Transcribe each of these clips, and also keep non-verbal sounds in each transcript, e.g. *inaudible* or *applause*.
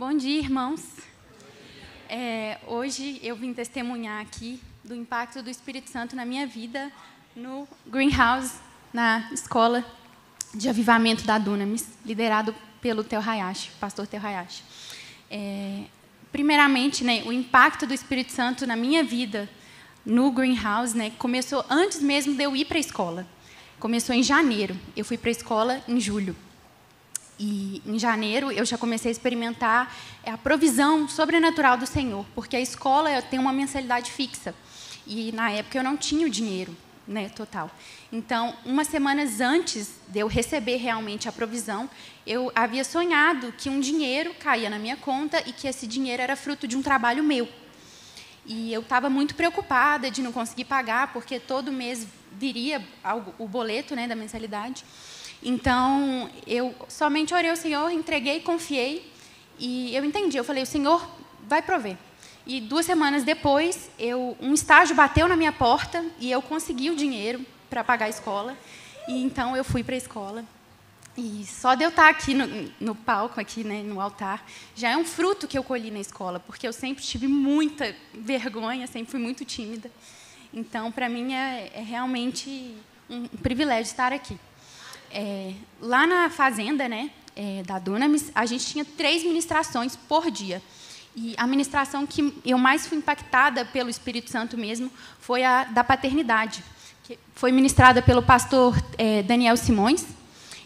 Bom dia, irmãos. É, hoje eu vim testemunhar aqui do impacto do Espírito Santo na minha vida no Greenhouse, na escola de avivamento da Dunamis, liderado pelo Teo Hayashi, pastor Teu Hayashi. É, primeiramente, né, o impacto do Espírito Santo na minha vida no Greenhouse né, começou antes mesmo de eu ir para a escola. Começou em janeiro. Eu fui para a escola em julho e em janeiro eu já comecei a experimentar é, a provisão sobrenatural do Senhor, porque a escola tem uma mensalidade fixa. E na época eu não tinha o dinheiro né, total. Então, umas semanas antes de eu receber realmente a provisão, eu havia sonhado que um dinheiro caía na minha conta e que esse dinheiro era fruto de um trabalho meu. E eu estava muito preocupada de não conseguir pagar, porque todo mês viria o boleto né, da mensalidade. Então, eu somente orei ao Senhor, entreguei, confiei, e eu entendi. Eu falei, o Senhor vai prover. E duas semanas depois, eu, um estágio bateu na minha porta e eu consegui o dinheiro para pagar a escola. E então eu fui para a escola. E só de eu estar tá aqui no, no, palco, aqui né, no altar, já é um fruto que eu colhi na escola, porque eu sempre tive muita vergonha, sempre fui muito tímida. Então, para mim, é, é realmente um privilégio estar aqui. É, lá na fazenda, né, é, da Dunamis a gente tinha três ministrações por dia. E a ministração que eu mais fui impactada pelo Espírito Santo mesmo foi a da paternidade, que foi ministrada pelo pastor é, Daniel Simões.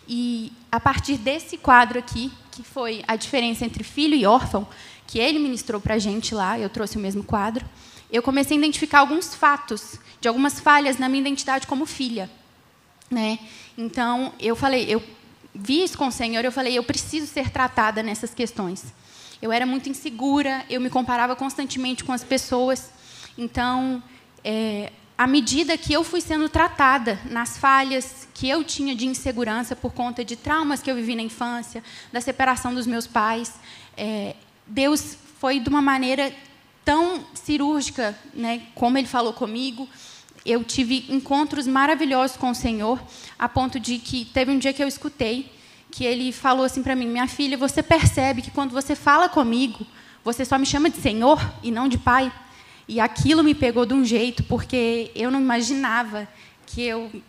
E a partir desse quadro aqui, que foi a diferença entre filho e órfão, que ele ministrou para a gente lá, eu trouxe o mesmo quadro, eu comecei a identificar alguns fatos de algumas falhas na minha identidade como filha. Né? Então, eu falei, eu vi isso com o Senhor, eu falei, eu preciso ser tratada nessas questões. Eu era muito insegura, eu me comparava constantemente com as pessoas. Então, é, à medida que eu fui sendo tratada nas falhas que eu tinha de insegurança por conta de traumas que eu vivi na infância, da separação dos meus pais, é, Deus foi de uma maneira tão cirúrgica, né, como Ele falou comigo, eu tive encontros maravilhosos com o Senhor, a ponto de que teve um dia que eu escutei que ele falou assim para mim: "Minha filha, você percebe que quando você fala comigo, você só me chama de Senhor e não de Pai?" E aquilo me pegou de um jeito porque eu não imaginava que eu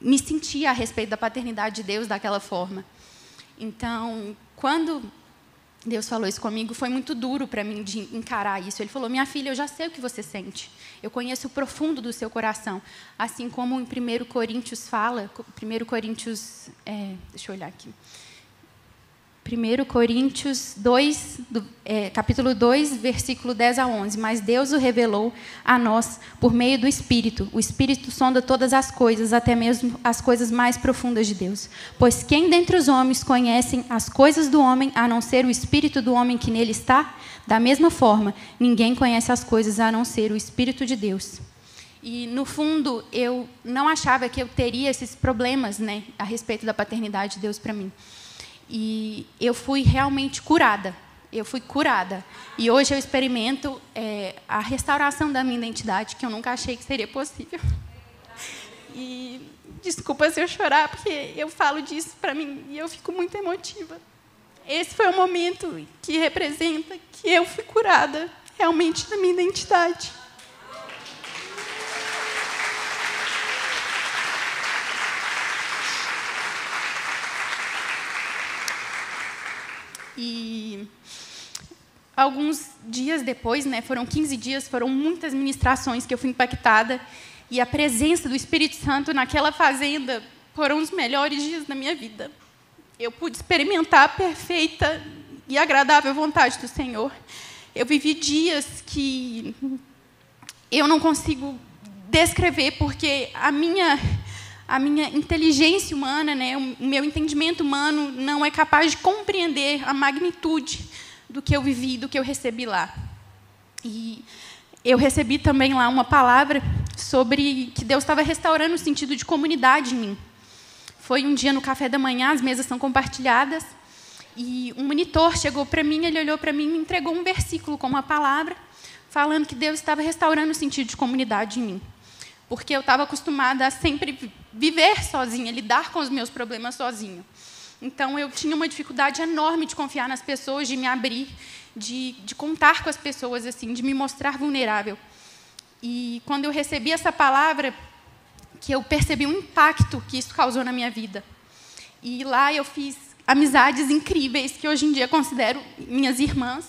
me sentia a respeito da paternidade de Deus daquela forma. Então, quando Deus falou isso comigo, foi muito duro para mim de encarar isso. Ele falou: Minha filha, eu já sei o que você sente. Eu conheço o profundo do seu coração. Assim como em 1 Coríntios fala, 1 Coríntios. É, deixa eu olhar aqui. 1 Coríntios 2, do, é, capítulo 2, versículo 10 a 11. Mas Deus o revelou a nós por meio do Espírito. O Espírito sonda todas as coisas, até mesmo as coisas mais profundas de Deus. Pois quem dentre os homens conhece as coisas do homem, a não ser o Espírito do homem que nele está? Da mesma forma, ninguém conhece as coisas a não ser o Espírito de Deus. E, no fundo, eu não achava que eu teria esses problemas né, a respeito da paternidade de Deus para mim. E eu fui realmente curada. Eu fui curada. E hoje eu experimento é, a restauração da minha identidade, que eu nunca achei que seria possível. E desculpa se eu chorar, porque eu falo disso para mim e eu fico muito emotiva. Esse foi o momento que representa que eu fui curada realmente da minha identidade. E alguns dias depois, né, foram 15 dias, foram muitas ministrações que eu fui impactada. E a presença do Espírito Santo naquela fazenda foram os melhores dias da minha vida. Eu pude experimentar a perfeita e agradável vontade do Senhor. Eu vivi dias que eu não consigo descrever, porque a minha a minha inteligência humana, né, o meu entendimento humano não é capaz de compreender a magnitude do que eu vivi, do que eu recebi lá. E eu recebi também lá uma palavra sobre que Deus estava restaurando o sentido de comunidade em mim. Foi um dia no café da manhã, as mesas são compartilhadas, e um monitor chegou para mim, ele olhou para mim e me entregou um versículo com uma palavra, falando que Deus estava restaurando o sentido de comunidade em mim porque eu estava acostumada a sempre viver sozinha, lidar com os meus problemas sozinha. Então, eu tinha uma dificuldade enorme de confiar nas pessoas, de me abrir, de, de contar com as pessoas, assim, de me mostrar vulnerável. E quando eu recebi essa palavra, que eu percebi o impacto que isso causou na minha vida. E lá eu fiz amizades incríveis que hoje em dia considero minhas irmãs.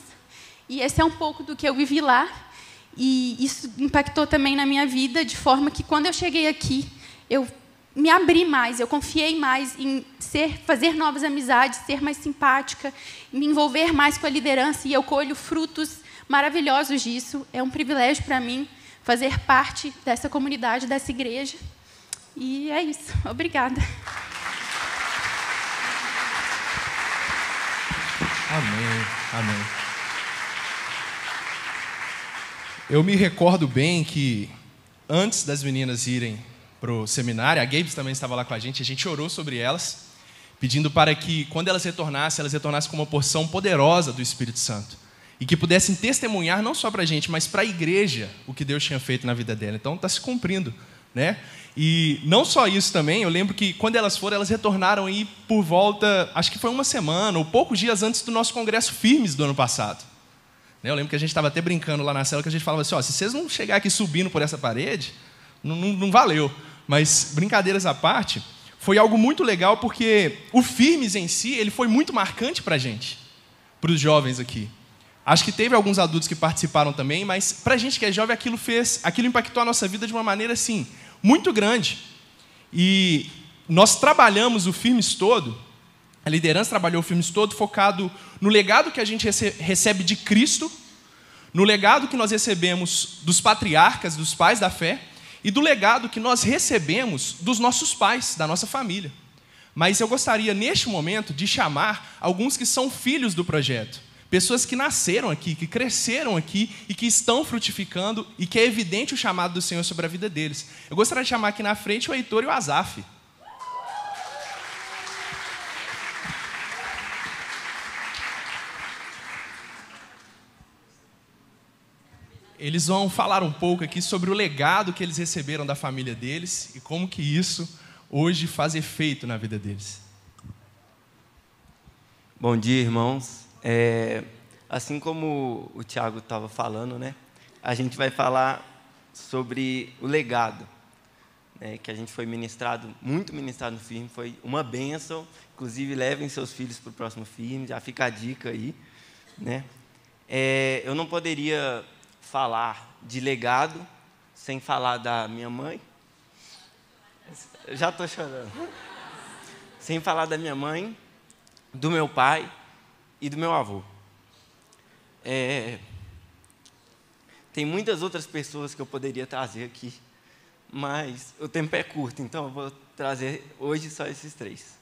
E esse é um pouco do que eu vivi lá e isso impactou também na minha vida, de forma que quando eu cheguei aqui, eu me abri mais, eu confiei mais em ser, fazer novas amizades, ser mais simpática, me envolver mais com a liderança e eu colho frutos maravilhosos disso. É um privilégio para mim fazer parte dessa comunidade, dessa igreja. E é isso. *laughs* Obrigada. Amém. Amém. Eu me recordo bem que antes das meninas irem para o seminário, a Gabes também estava lá com a gente, a gente orou sobre elas, pedindo para que, quando elas retornassem, elas retornassem com uma porção poderosa do Espírito Santo. E que pudessem testemunhar, não só para a gente, mas para a igreja, o que Deus tinha feito na vida dela. Então, está se cumprindo. Né? E não só isso também, eu lembro que quando elas foram, elas retornaram aí por volta, acho que foi uma semana ou poucos dias antes do nosso congresso Firmes do ano passado. Né, eu lembro que a gente estava até brincando lá na cela que a gente falava assim: ó, se vocês não chegar aqui subindo por essa parede, não, não, não valeu. Mas, brincadeiras à parte, foi algo muito legal porque o Firmes em si ele foi muito marcante para a gente, para os jovens aqui. Acho que teve alguns adultos que participaram também, mas para a gente que é jovem, aquilo fez, aquilo impactou a nossa vida de uma maneira assim muito grande. E nós trabalhamos o Firmes todo a liderança trabalhou o filme todo focado no legado que a gente recebe de Cristo, no legado que nós recebemos dos patriarcas, dos pais da fé, e do legado que nós recebemos dos nossos pais, da nossa família. Mas eu gostaria, neste momento, de chamar alguns que são filhos do projeto. Pessoas que nasceram aqui, que cresceram aqui e que estão frutificando e que é evidente o chamado do Senhor sobre a vida deles. Eu gostaria de chamar aqui na frente o Heitor e o Azaf. eles vão falar um pouco aqui sobre o legado que eles receberam da família deles e como que isso hoje faz efeito na vida deles. Bom dia, irmãos. É, assim como o Tiago estava falando, né, a gente vai falar sobre o legado, né, que a gente foi ministrado, muito ministrado no filme, foi uma bênção. Inclusive, levem seus filhos para o próximo filme, já fica a dica aí. Né? É, eu não poderia falar de legado sem falar da minha mãe. Já estou chorando. sem falar da minha mãe, do meu pai e do meu avô. É, tem muitas outras pessoas que eu poderia trazer aqui, mas o tempo é curto, então eu vou trazer hoje só esses três.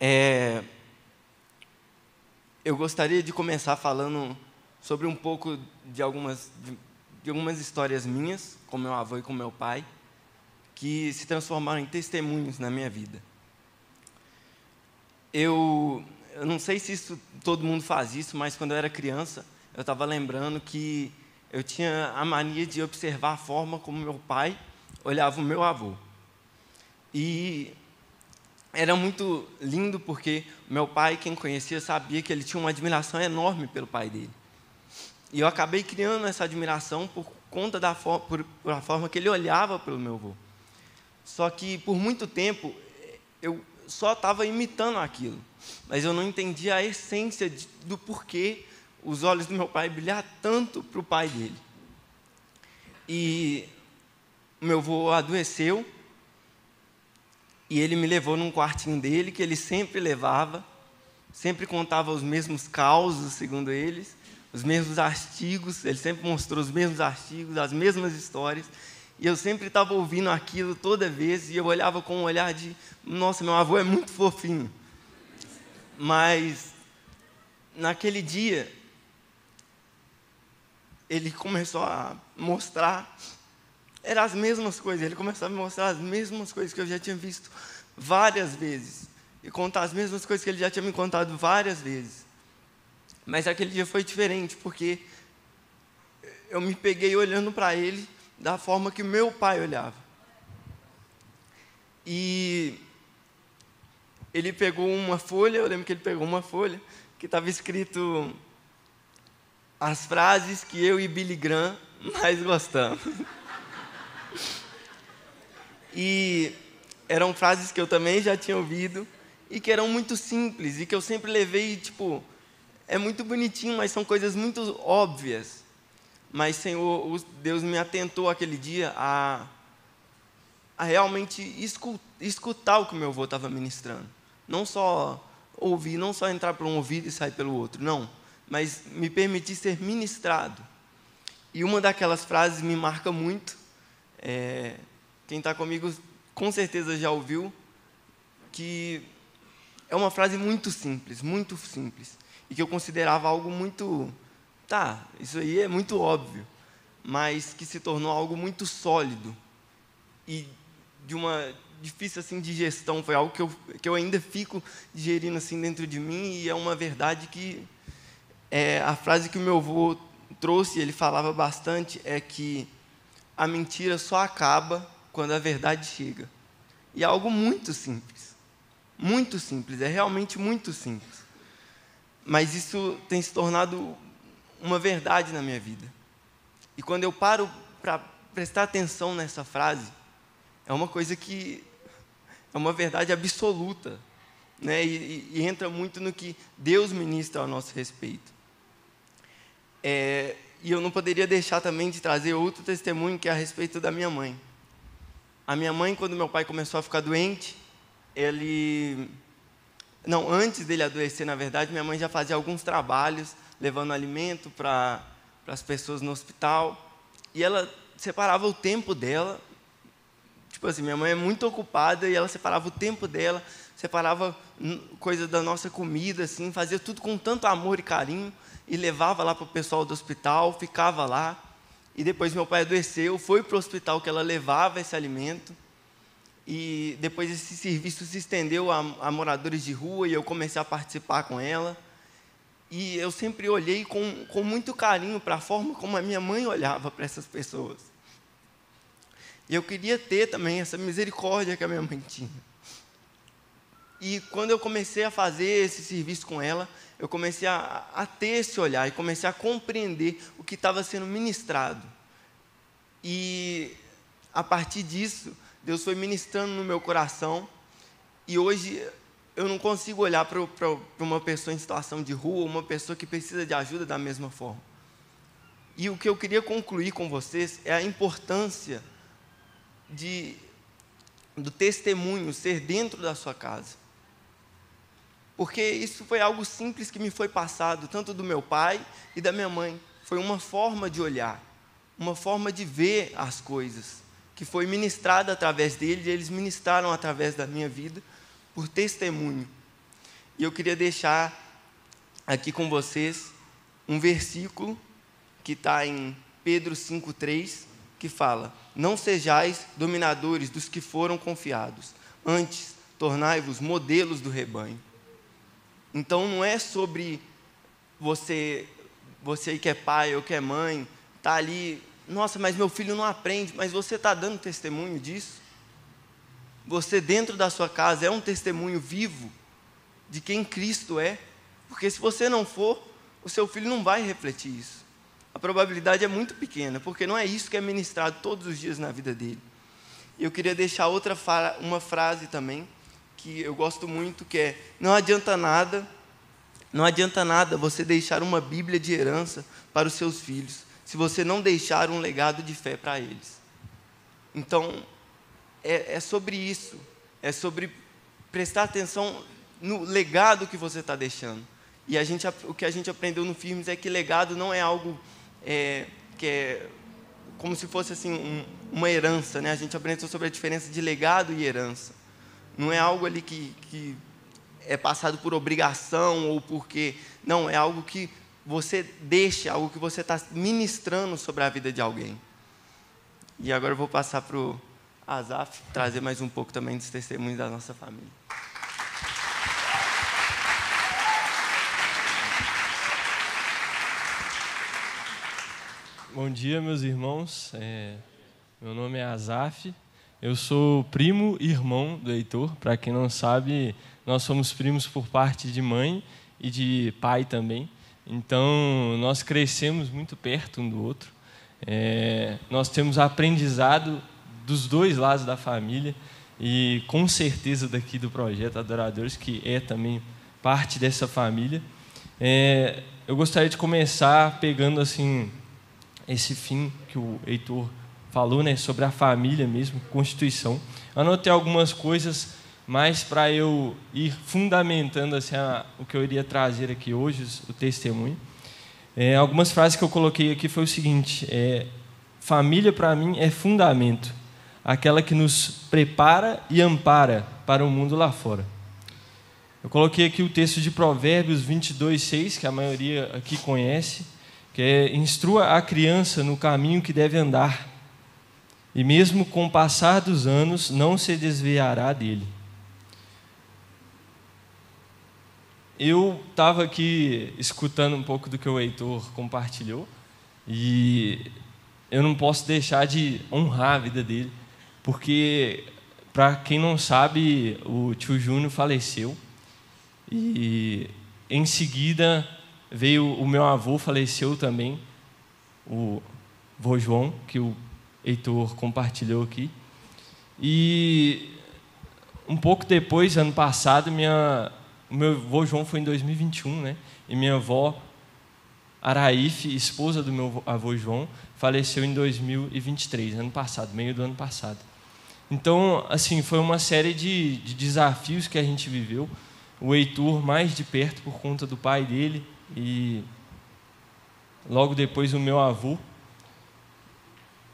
É, eu gostaria de começar falando sobre um pouco de algumas, de, de algumas histórias minhas, com meu avô e com meu pai, que se transformaram em testemunhos na minha vida. Eu, eu não sei se isso, todo mundo faz isso, mas quando eu era criança, eu estava lembrando que eu tinha a mania de observar a forma como meu pai olhava o meu avô. E era muito lindo porque meu pai, quem conhecia, sabia que ele tinha uma admiração enorme pelo pai dele. E eu acabei criando essa admiração por conta da for por, por a forma que ele olhava pelo meu avô. Só que por muito tempo eu só estava imitando aquilo, mas eu não entendia a essência de, do porquê os olhos do meu pai brilhar tanto para o pai dele. E meu avô adoeceu e ele me levou num quartinho dele que ele sempre levava, sempre contava os mesmos causos, segundo eles os mesmos artigos, ele sempre mostrou os mesmos artigos, as mesmas histórias, e eu sempre estava ouvindo aquilo toda vez, e eu olhava com um olhar de: nossa, meu avô é muito fofinho. Mas, naquele dia, ele começou a mostrar, eram as mesmas coisas, ele começou a me mostrar as mesmas coisas que eu já tinha visto várias vezes, e contar as mesmas coisas que ele já tinha me contado várias vezes. Mas aquele dia foi diferente, porque eu me peguei olhando para ele da forma que meu pai olhava. E ele pegou uma folha, eu lembro que ele pegou uma folha, que estava escrito as frases que eu e Billy Graham mais gostamos. e eram frases que eu também já tinha ouvido e que eram muito simples e que eu sempre levei, tipo, é muito bonitinho, mas são coisas muito óbvias. Mas, Senhor, Deus me atentou aquele dia a, a realmente escutar o que meu avô estava ministrando. Não só ouvir, não só entrar por um ouvido e sair pelo outro, não. Mas me permitir ser ministrado. E uma daquelas frases me marca muito. É, quem está comigo com certeza já ouviu, que é uma frase muito simples, muito simples e que eu considerava algo muito. Tá, isso aí é muito óbvio, mas que se tornou algo muito sólido e de uma difícil assim digestão. Foi algo que eu, que eu ainda fico digerindo assim dentro de mim e é uma verdade que. É, a frase que o meu avô trouxe, ele falava bastante, é que a mentira só acaba quando a verdade chega. E é algo muito simples. Muito simples, é realmente muito simples mas isso tem se tornado uma verdade na minha vida. E quando eu paro para prestar atenção nessa frase, é uma coisa que é uma verdade absoluta, né? E, e entra muito no que Deus ministra ao nosso respeito. É, e eu não poderia deixar também de trazer outro testemunho que é a respeito da minha mãe. A minha mãe, quando meu pai começou a ficar doente, ele não, antes dele adoecer, na verdade, minha mãe já fazia alguns trabalhos, levando alimento para as pessoas no hospital. E ela separava o tempo dela. Tipo assim, minha mãe é muito ocupada e ela separava o tempo dela, separava coisa da nossa comida, assim, fazia tudo com tanto amor e carinho e levava lá para o pessoal do hospital, ficava lá. E depois meu pai adoeceu, foi para o hospital que ela levava esse alimento. E depois esse serviço se estendeu a, a moradores de rua e eu comecei a participar com ela. E eu sempre olhei com, com muito carinho para a forma como a minha mãe olhava para essas pessoas. E eu queria ter também essa misericórdia que a minha mãe tinha. E quando eu comecei a fazer esse serviço com ela, eu comecei a, a ter esse olhar e comecei a compreender o que estava sendo ministrado. E a partir disso, Deus foi ministrando no meu coração. E hoje eu não consigo olhar para uma pessoa em situação de rua, uma pessoa que precisa de ajuda da mesma forma. E o que eu queria concluir com vocês é a importância de, do testemunho ser dentro da sua casa. Porque isso foi algo simples que me foi passado, tanto do meu pai e da minha mãe. Foi uma forma de olhar, uma forma de ver as coisas que foi ministrada através dele, e eles ministraram através da minha vida, por testemunho. E eu queria deixar aqui com vocês um versículo que está em Pedro 5,3, que fala: Não sejais dominadores dos que foram confiados, antes tornai-vos modelos do rebanho. Então não é sobre você, você que é pai ou que é mãe, tá ali nossa, mas meu filho não aprende, mas você está dando testemunho disso? Você, dentro da sua casa, é um testemunho vivo de quem Cristo é? Porque se você não for, o seu filho não vai refletir isso. A probabilidade é muito pequena, porque não é isso que é ministrado todos os dias na vida dele. E eu queria deixar outra uma frase também, que eu gosto muito, que é: não adianta nada, não adianta nada você deixar uma Bíblia de herança para os seus filhos, se você não deixar um legado de fé para eles. Então, é, é sobre isso, é sobre prestar atenção no legado que você está deixando. E a gente, o que a gente aprendeu no Firmes é que legado não é algo é, que é como se fosse assim um, uma herança, né? A gente aprendeu sobre a diferença de legado e herança. Não é algo ali que, que é passado por obrigação ou porque não é algo que você deixe algo que você está ministrando sobre a vida de alguém. E agora eu vou passar para o Azaf trazer mais um pouco também dos testemunhos da nossa família. Bom dia, meus irmãos. É, meu nome é Azaf. Eu sou primo e irmão do Heitor. Para quem não sabe, nós somos primos por parte de mãe e de pai também. Então, nós crescemos muito perto um do outro. É, nós temos aprendizado dos dois lados da família e com certeza daqui do projeto Adoradores, que é também parte dessa família. É, eu gostaria de começar pegando assim esse fim que o Heitor falou, né, sobre a família mesmo, constituição. Anotei algumas coisas mas para eu ir fundamentando assim, a, o que eu iria trazer aqui hoje, o testemunho, é, algumas frases que eu coloquei aqui foi o seguinte: é, família para mim é fundamento, aquela que nos prepara e ampara para o mundo lá fora. Eu coloquei aqui o texto de Provérbios 22, 6, que a maioria aqui conhece, que é: Instrua a criança no caminho que deve andar, e mesmo com o passar dos anos não se desviará dele. eu estava aqui escutando um pouco do que o Heitor compartilhou e eu não posso deixar de honrar a vida dele, porque, para quem não sabe, o tio Júnior faleceu e em seguida veio o meu avô, faleceu também, o vô João, que o Heitor compartilhou aqui. E um pouco depois, ano passado, minha o meu avô João foi em 2021, né? E minha avó Araífe, esposa do meu avô João, faleceu em 2023, ano passado, meio do ano passado. Então, assim, foi uma série de, de desafios que a gente viveu. O Heitor mais de perto por conta do pai dele e logo depois o meu avô.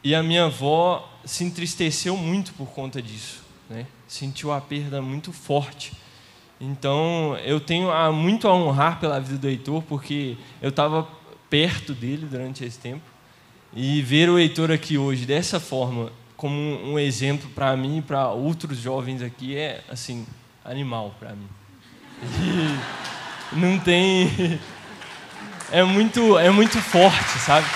E a minha avó se entristeceu muito por conta disso, né? Sentiu a perda muito forte então, eu tenho muito a honrar pela vida do Heitor, porque eu estava perto dele durante esse tempo. E ver o Heitor aqui hoje dessa forma, como um exemplo para mim e para outros jovens aqui, é, assim, animal para mim. E não tem. *laughs* É muito, é muito forte, sabe?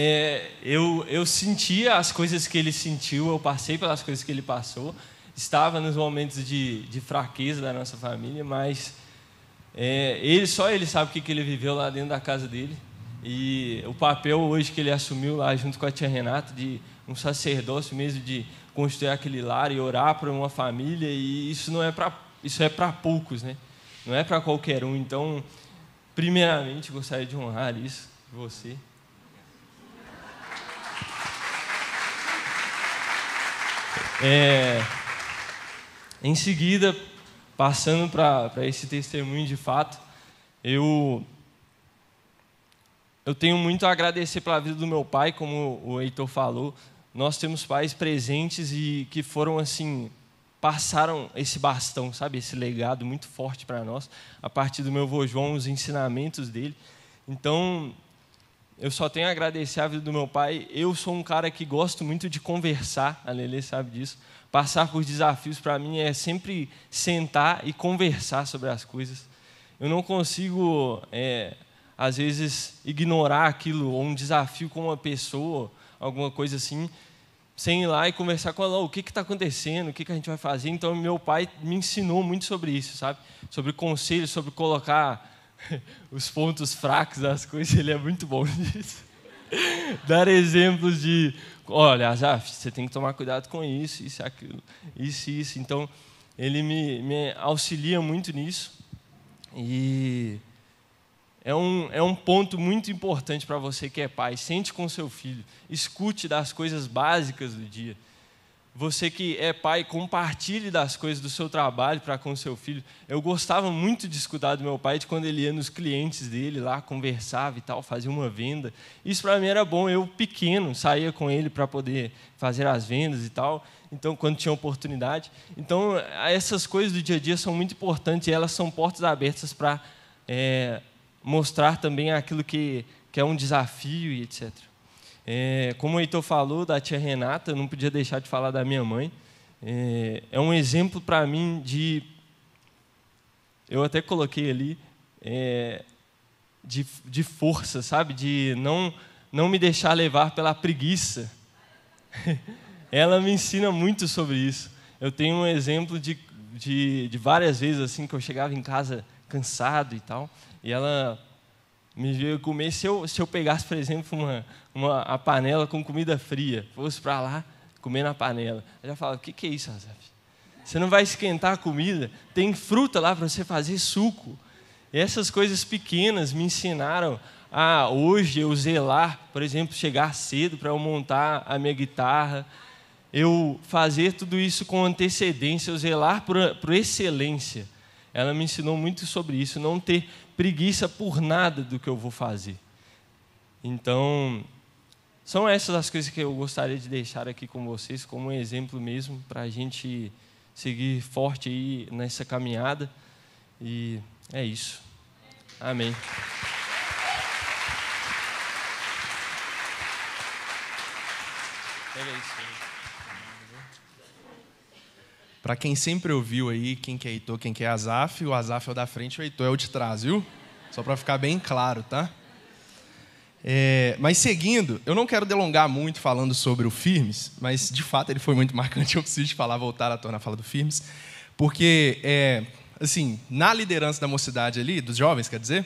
é, eu, eu sentia as coisas que ele sentiu, eu passei pelas coisas que ele passou, estava nos momentos de, de fraqueza da nossa família, mas é, ele só ele sabe o que, que ele viveu lá dentro da casa dele. E o papel hoje que ele assumiu lá junto com a tia Renata, de um sacerdócio mesmo, de construir aquele lar e orar para uma família, e isso não é para isso é para poucos, né? Não é para qualquer um. Então, primeiramente, gostaria de honrar isso você. É, em seguida, passando para esse testemunho de fato, eu eu tenho muito a agradecer pela vida do meu pai, como o Heitor falou. Nós temos pais presentes e que foram assim, passaram esse bastão, sabe, esse legado muito forte para nós, a partir do meu avô João, os ensinamentos dele. Então, eu só tenho a agradecer a vida do meu pai. Eu sou um cara que gosto muito de conversar, a Lele sabe disso. Passar por desafios para mim é sempre sentar e conversar sobre as coisas. Eu não consigo, é, às vezes, ignorar aquilo, ou um desafio com uma pessoa, alguma coisa assim, sem ir lá e conversar com ela: o que está acontecendo, o que, que a gente vai fazer. Então, meu pai me ensinou muito sobre isso, sabe? Sobre conselhos, sobre colocar *laughs* os pontos fracos das coisas, ele é muito bom *laughs* nisso. Dar exemplos de, olha, Zaf você tem que tomar cuidado com isso, isso, aquilo, isso, isso. Então, ele me, me auxilia muito nisso. E é um, é um ponto muito importante para você que é pai. Sente com seu filho, escute das coisas básicas do dia. Você que é pai, compartilhe das coisas do seu trabalho para com seu filho. Eu gostava muito de escutar do meu pai de quando ele ia nos clientes dele lá, conversava e tal, fazia uma venda. Isso para mim era bom. Eu, pequeno, saía com ele para poder fazer as vendas e tal. Então, quando tinha oportunidade. Então, essas coisas do dia a dia são muito importantes e elas são portas abertas para é, eh, mostrar também aquilo que, que é um desafio e etc. É, como o Heitor falou, da tia Renata, eu não podia deixar de falar da minha mãe. É, é um exemplo para mim de. Eu até coloquei ali. É, de, de força, sabe? De não, não me deixar levar pela preguiça. *laughs* Ela me ensina muito sobre isso. Eu tenho um exemplo de, de, de várias vezes assim que eu chegava em casa cansado e tal, e ela me veio comer. Se eu, se eu pegasse, por exemplo, uma, uma, a panela com comida fria. Fosse para lá comer na panela. Ela já fala: o que, que é isso, Azaf? Você não vai esquentar a comida, tem fruta lá para você fazer suco. E essas coisas pequenas me ensinaram a hoje eu zelar, por exemplo, chegar cedo para eu montar a minha guitarra, eu fazer tudo isso com antecedência, eu zelar por, por excelência. Ela me ensinou muito sobre isso, não ter preguiça por nada do que eu vou fazer. Então, são essas as coisas que eu gostaria de deixar aqui com vocês, como um exemplo mesmo, para a gente seguir forte aí nessa caminhada. E é isso. Amém. Para quem sempre ouviu aí, quem que é Heitor, quem que é Azaf, o Azaf é o da frente e o Heitor é o de trás, viu? Só para ficar bem claro, tá? É, mas seguindo, eu não quero delongar muito falando sobre o Firmes, mas de fato ele foi muito *laughs* marcante. Eu preciso de falar, voltar à tona a fala do Firmes, porque, é, assim, na liderança da mocidade ali, dos jovens, quer dizer,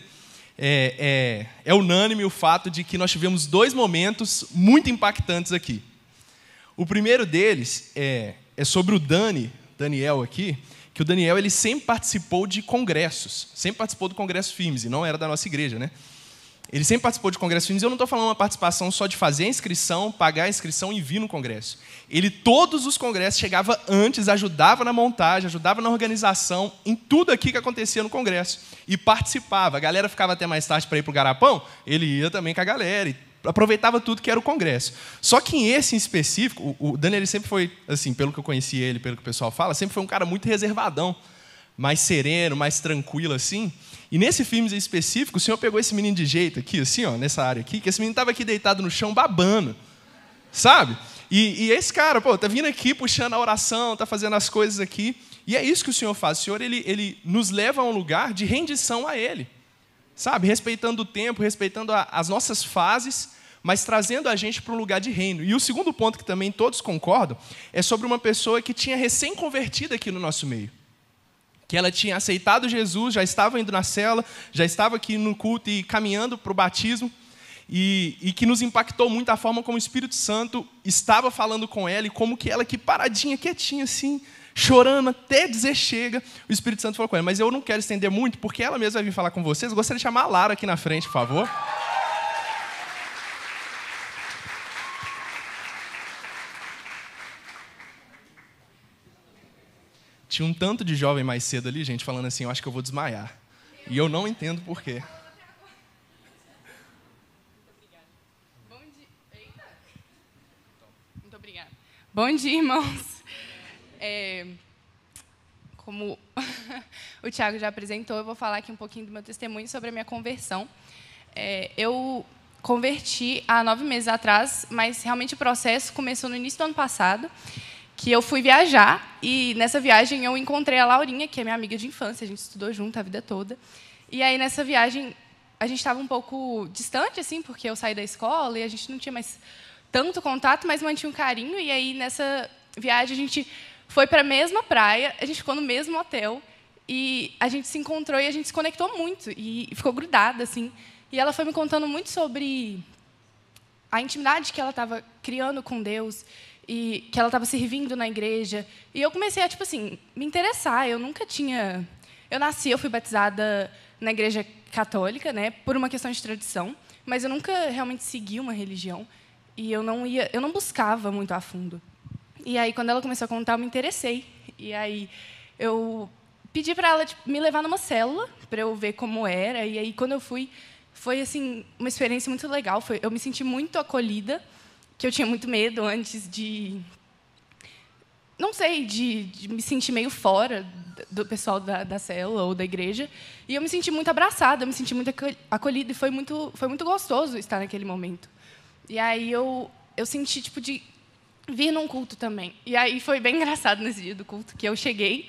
é, é, é unânime o fato de que nós tivemos dois momentos muito impactantes aqui. O primeiro deles é, é sobre o Dani, Daniel aqui, que o Daniel ele sempre participou de congressos, sempre participou do congresso Firmes, e não era da nossa igreja, né? Ele sempre participou de congressos Eu não estou falando uma participação só de fazer a inscrição, pagar a inscrição e vir no congresso. Ele, todos os congressos, chegava antes, ajudava na montagem, ajudava na organização, em tudo aqui que acontecia no congresso. E participava. A galera ficava até mais tarde para ir para o Garapão, ele ia também com a galera e aproveitava tudo que era o Congresso. Só que esse em específico, o, Daniel sempre foi, assim, pelo que eu conheci ele, pelo que o pessoal fala, sempre foi um cara muito reservadão mais sereno, mais tranquilo assim. E nesse filme específico, o senhor pegou esse menino de jeito aqui, assim, ó, nessa área aqui, que esse menino estava aqui deitado no chão babando, sabe? E, e, esse cara, pô, tá vindo aqui puxando a oração, tá fazendo as coisas aqui. E é isso que o senhor faz. O senhor, ele, ele nos leva a um lugar de rendição a ele, sabe? Respeitando o tempo, respeitando a, as nossas fases, mas trazendo a gente para um lugar de reino. E o segundo ponto que também todos concordam é sobre uma pessoa que tinha recém-convertida aqui no nosso meio que ela tinha aceitado Jesus, já estava indo na cela, já estava aqui no culto e caminhando para o batismo, e, e, que nos impactou muito a forma como o Espírito Santo estava falando com ela e como que ela, que paradinha, quietinha assim, chorando até dizer chega, o Espírito Santo falou com ela. Mas eu não quero estender muito, porque ela mesma vai vir falar com vocês. Eu gostaria de chamar a Lara aqui na frente, por favor. Tinha um tanto de jovem mais cedo ali, gente, falando assim: Eu acho que eu vou desmaiar. E eu não entendo por quê. Muito obrigada. Bom dia, irmãos. É, como *laughs* o Tiago já apresentou, eu vou falar aqui um pouquinho do meu testemunho sobre a minha conversão. É, eu converti há nove meses atrás, mas realmente o processo começou no início do ano passado que eu fui viajar e nessa viagem eu encontrei a Laurinha, que é minha amiga de infância, a gente estudou junto a vida toda. E aí nessa viagem a gente estava um pouco distante assim, porque eu saí da escola e a gente não tinha mais tanto contato, mas mantinha um carinho e aí nessa viagem a gente foi para a mesma praia, a gente ficou no mesmo hotel e a gente se encontrou e a gente se conectou muito e ficou grudada assim. E ela foi me contando muito sobre a intimidade que ela estava criando com Deus e que ela estava servindo na igreja. E eu comecei a, tipo assim, me interessar. Eu nunca tinha... Eu nasci, eu fui batizada na igreja católica, né, por uma questão de tradição, mas eu nunca realmente segui uma religião e eu não ia, eu não buscava muito a fundo. E aí quando ela começou a contar, eu me interessei. E aí eu pedi para ela tipo, me levar numa célula para eu ver como era. E aí quando eu fui, foi assim uma experiência muito legal. Foi, eu me senti muito acolhida que eu tinha muito medo antes de. Não sei, de, de me sentir meio fora do pessoal da, da célula ou da igreja. E eu me senti muito abraçada, eu me senti muito acolhida e foi muito, foi muito gostoso estar naquele momento. E aí eu, eu senti tipo de vir num culto também. E aí foi bem *laughs* engraçado nesse dia do culto que eu cheguei,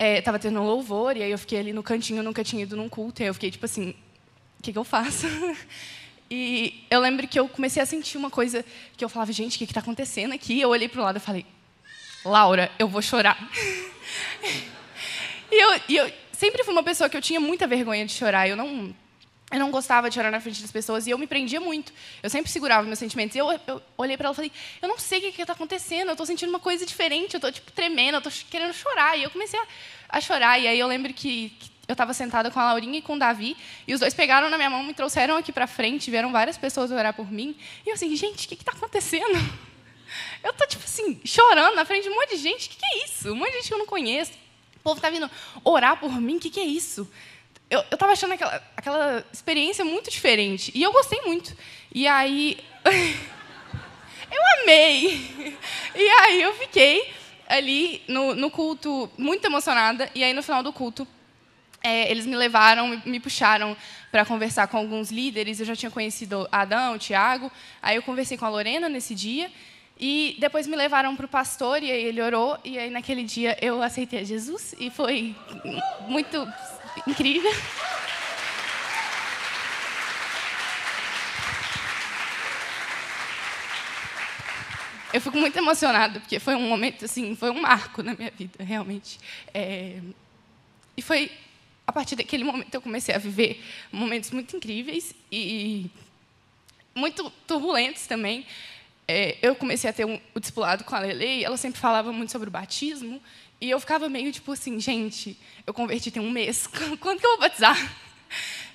estava é, tendo um louvor e aí eu fiquei ali no cantinho, eu nunca tinha ido num culto e aí eu fiquei tipo assim, o que, que eu faço? *laughs* E eu lembro que eu comecei a sentir uma coisa que eu falava, gente, o que está acontecendo aqui? Eu olhei para o lado e falei, Laura, eu vou chorar. *laughs* e, eu, e eu sempre fui uma pessoa que eu tinha muita vergonha de chorar. Eu não, eu não gostava de chorar na frente das pessoas e eu me prendia muito. Eu sempre segurava meus sentimentos. E eu, eu olhei para ela e falei: Eu não sei o que está acontecendo, eu estou sentindo uma coisa diferente, eu estou tipo, tremendo, eu estou querendo chorar. E eu comecei a, a, chorar. E aí eu lembro que, que eu estava sentada com a Laurinha e com o Davi, e os dois pegaram na minha mão, me trouxeram aqui para frente, vieram várias pessoas orar por mim, e eu assim, gente, o que está acontecendo? *laughs* Eu estou tipo assim, chorando na frente de um monte de gente, o que, que é isso? Um monte de gente que eu não conheço, o povo está vindo orar por mim, o que, que é isso? Eu estava achando aquela, aquela experiência muito diferente, e eu gostei muito. E aí... *laughs* eu amei! E aí eu fiquei ali no, no culto, muito emocionada, e aí no final do culto, é, eles me levaram, me puxaram para conversar com alguns líderes. Eu já tinha conhecido Adão, Tiago. Aí eu conversei com a Lorena nesse dia. E depois me levaram para o pastor e aí ele orou. E aí naquele dia eu aceitei a Jesus e foi muito incrível. Eu fico muito emocionada porque foi um momento assim, foi um marco na minha vida, realmente. É... E foi a partir daquele momento, eu comecei a viver momentos muito incríveis e muito turbulentos também. É, eu comecei a ter um, o discipulado com a Lele, ela sempre falava muito sobre o batismo, e eu ficava meio tipo assim, gente, eu converti tem um mês, *laughs* quando que eu vou batizar?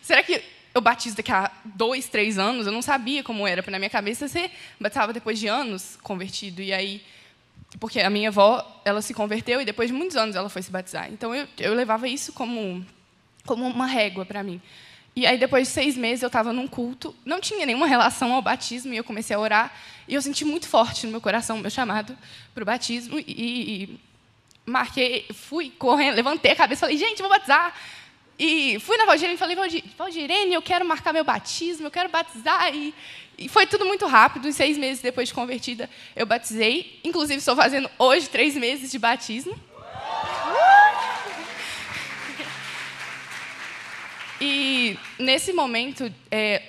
Será que eu batizo daqui a dois, três anos? Eu não sabia como era, porque na minha cabeça você batizava depois de anos convertido, e aí porque a minha avó ela se converteu e depois de muitos anos ela foi se batizar. Então eu, eu levava isso como como uma régua para mim. E aí, depois de seis meses, eu estava num culto, não tinha nenhuma relação ao batismo, e eu comecei a orar, e eu senti muito forte no meu coração o meu chamado para o batismo, e, e, marquei, fui correndo, levantei a cabeça, e falei, gente, vou batizar. E fui na Valdirene e falei, Valdirene, eu quero marcar meu batismo, eu quero batizar. E, e foi tudo muito rápido, e seis meses depois de convertida, eu batizei. Inclusive, estou fazendo hoje três meses de batismo. E nesse momento é,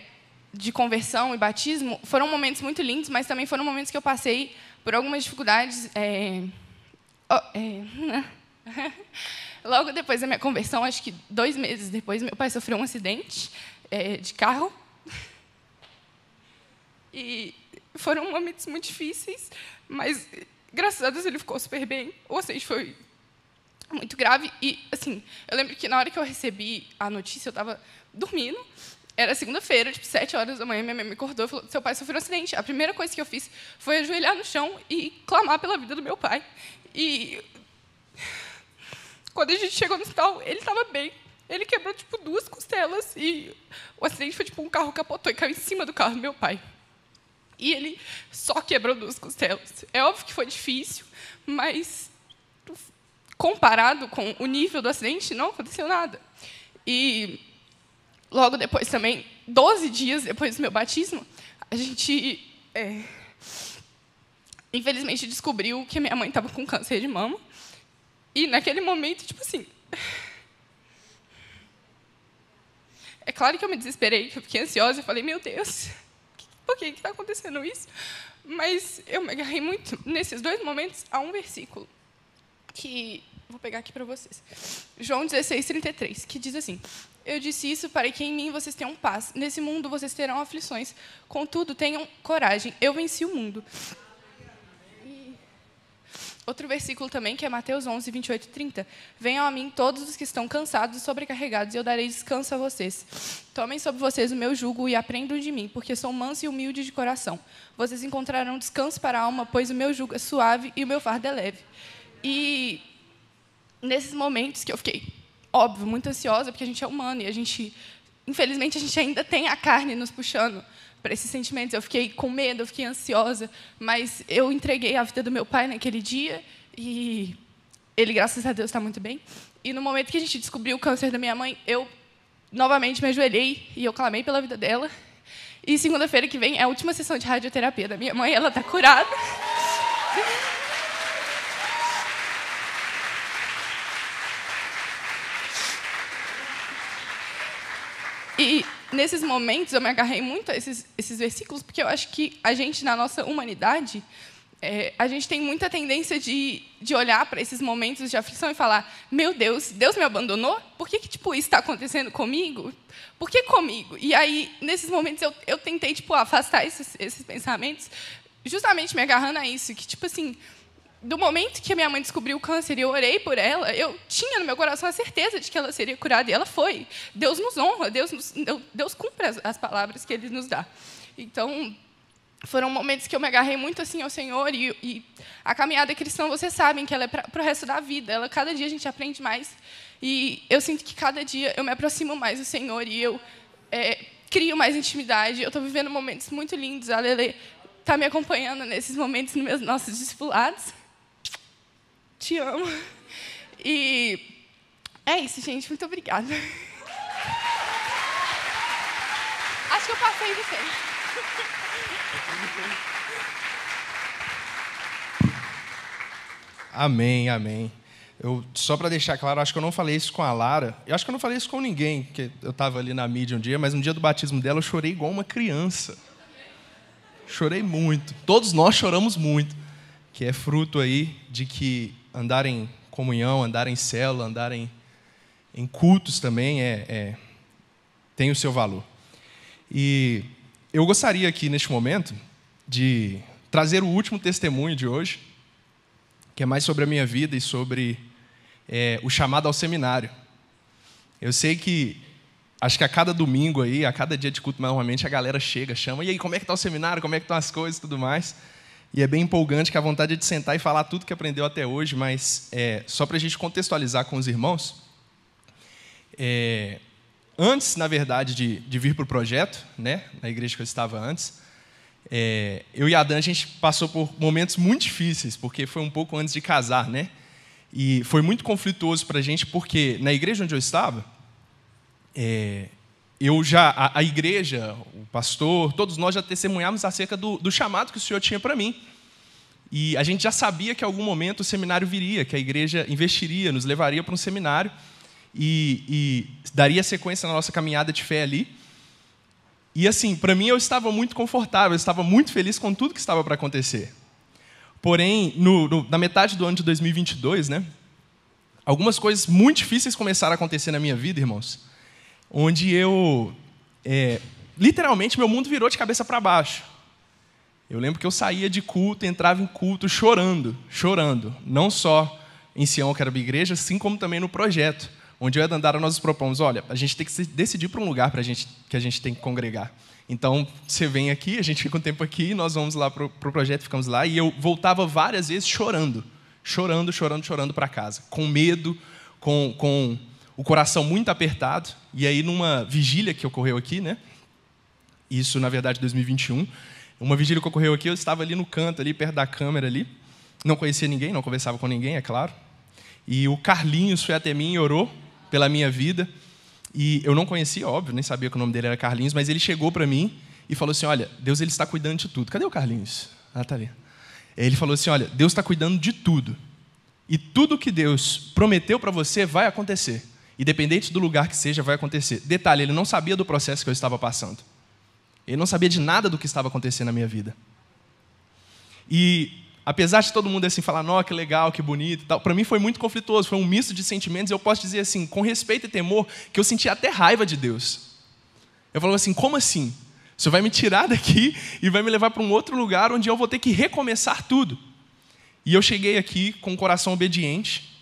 de conversão e batismo, foram momentos muito lindos, mas também foram momentos que eu passei por algumas dificuldades. É, oh, é, *laughs* Logo depois da minha conversão, acho que dois meses depois, meu pai sofreu um acidente é, de carro. E foram momentos muito difíceis, mas graças a Deus ele ficou super bem. ou seja foi muito grave. E, assim, eu lembro que na hora que eu recebi a notícia, eu estava dormindo. Era segunda-feira, tipo, sete horas da manhã, minha mãe me acordou e falou: seu pai sofreu um acidente. A primeira coisa que eu fiz foi ajoelhar no chão e clamar pela vida do meu pai. E quando a gente chegou no hospital, ele estava bem. Ele quebrou, tipo, duas costelas e o acidente foi, tipo, um carro capotou e caiu em cima do carro do meu pai. E ele só quebrou duas costelas. É óbvio que foi difícil, mas comparado com o nível do acidente, não aconteceu nada. E logo depois também, 12 dias depois do meu batismo, a gente é, infelizmente descobriu que minha mãe estava com câncer de mama. E naquele momento, tipo assim. É claro que eu me desesperei, que eu fiquei ansiosa, e falei, meu Deus, por que está acontecendo isso? Mas eu me agarrei muito, nesses dois momentos, a um versículo que vou pegar aqui para vocês. João 16, 33, que diz assim: Eu disse isso para que em mim vocês tenham paz. Nesse mundo vocês terão aflições. Contudo, tenham coragem. Eu venci o mundo. E outro versículo também, que é Mateus 11, 28 30. Venham a mim todos os que estão cansados e sobrecarregados, e eu darei descanso a vocês. Tomem sobre vocês o meu jugo e aprendam de mim, porque sou manso e humilde de coração. Vocês encontrarão descanso para a alma, pois o meu jugo é suave e o meu fardo é leve. E nesses momentos que eu fiquei, óbvio, muito ansiosa, porque a gente é humano e a gente, infelizmente, a gente ainda tem a carne nos puxando para esses sentimentos. Eu fiquei com medo, eu fiquei ansiosa, mas eu entreguei a vida do meu pai naquele dia e ele, graças a Deus, está muito bem. E no momento que a gente descobriu o câncer da minha mãe, eu novamente me ajoelhei e eu clamei pela vida dela. E segunda-feira que vem é a última sessão de radioterapia da minha mãe, ela está curada. E nesses momentos eu me agarrei muito a esses, esses versículos, porque eu acho que a gente, na nossa humanidade, é, a gente tem muita tendência de, de olhar para esses momentos de aflição e falar: meu Deus, Deus me abandonou? Por que, que tipo, isso está acontecendo comigo? Por que comigo? E aí, nesses momentos, eu, eu tentei tipo, afastar esses, esses pensamentos, justamente me agarrando a isso, que, tipo assim, do momento que minha mãe descobriu o câncer e eu orei por ela, eu tinha no meu coração a certeza de que ela seria curada e ela foi. Deus nos honra, Deus, nos, Deus cumpre as, as palavras que Ele nos dá. Então, foram momentos que eu me agarrei muito assim ao Senhor e, e a caminhada cristã, vocês sabem que ela é para o resto da vida. Ela cada dia a gente aprende mais e eu sinto que cada dia eu me aproximo mais do Senhor e eu é, crio mais intimidade. Eu estou vivendo momentos muito lindos. A Lele está me acompanhando nesses momentos nos meus, nossos discipulados. Te amo. E é isso, gente. Muito obrigada. Acho que eu passei de tempo. Amém, amém. Eu, só para deixar claro, acho que eu não falei isso com a Lara. Eu acho que eu não falei isso com ninguém, porque eu estava ali na mídia um dia, mas no dia do batismo dela eu chorei igual uma criança. Chorei muito. Todos nós choramos muito. Que é fruto aí de que andar em comunhão, andar em célula, andar em, em cultos também é, é, tem o seu valor. E eu gostaria aqui, neste momento, de trazer o último testemunho de hoje, que é mais sobre a minha vida e sobre é, o chamado ao seminário. Eu sei que, acho que a cada domingo aí, a cada dia de culto, normalmente a galera chega, chama, e aí, como é que está o seminário, como é que estão as coisas e tudo mais. E é bem empolgante que a vontade é de sentar e falar tudo que aprendeu até hoje, mas é, só para a gente contextualizar com os irmãos, é, antes, na verdade, de, de vir para o projeto, né, na igreja que eu estava antes, é, eu e a Dan, a gente passou por momentos muito difíceis, porque foi um pouco antes de casar, né? E foi muito conflituoso para a gente, porque na igreja onde eu estava, é, eu já, a, a, igreja, o pastor, todos nós já testemunhamos acerca do, do chamado que o Senhor tinha para mim. E a gente já sabia que em algum momento o seminário viria, que a igreja investiria, nos levaria para um seminário e, e daria sequência na nossa caminhada de fé ali. E assim, para mim eu estava muito confortável, eu estava muito feliz com tudo que estava para acontecer. Porém, no, no, na metade do ano de 2022, né, algumas coisas muito difíceis começaram a acontecer na minha vida, irmãos onde eu. É, literalmente, meu mundo virou de cabeça para baixo. Eu lembro que eu saía de culto, entrava em culto chorando, chorando. Não só em Sião, que era uma igreja, assim como também no projeto, onde eu e a Dandara nós nos propomos: olha, a gente tem que decidir para um lugar pra gente, que a gente tem que congregar. Então, você vem aqui, a gente fica um tempo aqui, nós vamos lá para o pro projeto, ficamos lá, e eu voltava várias vezes chorando, chorando, chorando, chorando para casa, com medo, com, com o coração muito apertado, e aí numa vigília que ocorreu aqui, né? Isso, na verdade, 2021. Uma vigília que ocorreu aqui, eu estava ali no canto, ali perto da câmera ali. Não conhecia ninguém, não conversava com ninguém, é claro. E o Carlinhos foi até mim e orou pela minha vida. E eu não conhecia, óbvio, nem sabia que o nome dele era Carlinhos, mas ele chegou para mim e falou assim: "Olha, Deus ele está cuidando de tudo. Cadê o Carlinhos?" Ah, tá ali. Ele falou assim: "Olha, Deus está cuidando de tudo. E tudo que Deus prometeu para você vai acontecer." Independente do lugar que seja, vai acontecer. Detalhe, ele não sabia do processo que eu estava passando. Ele não sabia de nada do que estava acontecendo na minha vida. E apesar de todo mundo assim falar, não, que legal, que bonito tal, para mim foi muito conflituoso, foi um misto de sentimentos, e eu posso dizer assim, com respeito e temor, que eu sentia até raiva de Deus. Eu falava assim, como assim? Você vai me tirar daqui e vai me levar para um outro lugar onde eu vou ter que recomeçar tudo. E eu cheguei aqui com o coração obediente,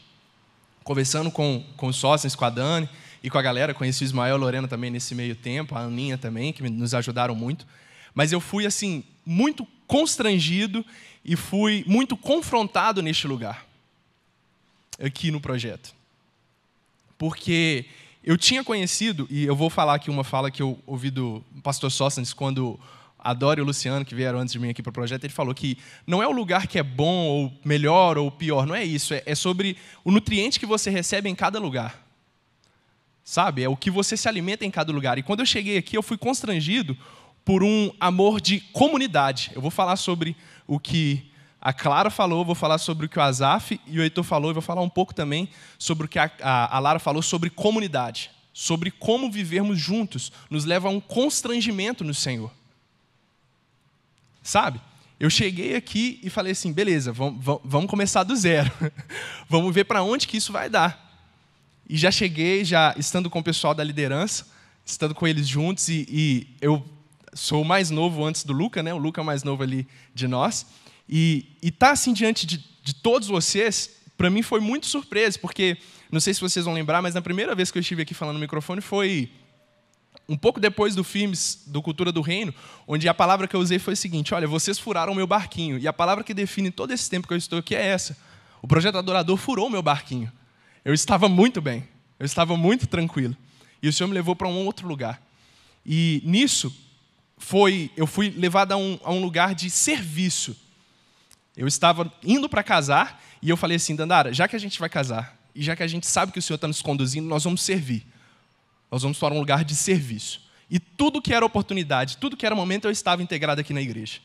conversando com, com os sócios, com a Dani e com a galera, conheci o Ismael e a Lorena também nesse meio tempo, a Aninha também, que nos ajudaram muito. Mas eu fui, assim, muito constrangido e fui muito confrontado neste lugar, aqui no projeto. Porque eu tinha conhecido, e eu vou falar aqui uma fala que eu ouvi do pastor Sócrates quando Adoro o Luciano, que vieram antes de mim aqui para o projeto, ele falou que não é o lugar que é bom ou melhor ou pior, não é isso. É, é sobre o nutriente que você recebe em cada lugar. Sabe? É o que você se alimenta em cada lugar. E quando eu cheguei aqui, eu fui constrangido por um amor de comunidade. Eu vou falar sobre o que a Clara falou, vou falar sobre o que o Azaf e o Heitor falou, e vou falar um pouco também sobre o que a, a, a Lara falou sobre comunidade, sobre como vivermos juntos. Nos leva a um constrangimento no Senhor sabe? Eu cheguei aqui e falei assim, beleza, vamos, vamos começar do zero. *laughs* vamos ver para onde que isso vai dar. E já cheguei, já estando com o pessoal da liderança, estando com eles juntos, e, e eu sou o mais novo antes do Luca, né? O Luca é o mais novo ali de nós. E estar tá, assim diante de, de todos vocês, para mim foi muito surpresa, porque, não sei se vocês vão lembrar, mas na primeira vez que eu estive aqui falando no microfone foi um pouco depois do filmes do Cultura do Reino, onde a palavra que eu usei foi a seguinte: olha, vocês furaram o meu barquinho. E a palavra que define todo esse tempo que eu estou aqui é essa. O projeto adorador furou o meu barquinho. Eu estava muito bem, eu estava muito tranquilo. E o Senhor me levou para um outro lugar. E nisso foi, eu fui levado a um, a um lugar de serviço. Eu estava indo para casar e eu falei assim, Dandara, já que a gente vai casar e já que a gente sabe que o Senhor está nos conduzindo, nós vamos servir. Nós vamos para um lugar de serviço. E tudo que era oportunidade, tudo que era momento, eu estava integrado aqui na igreja.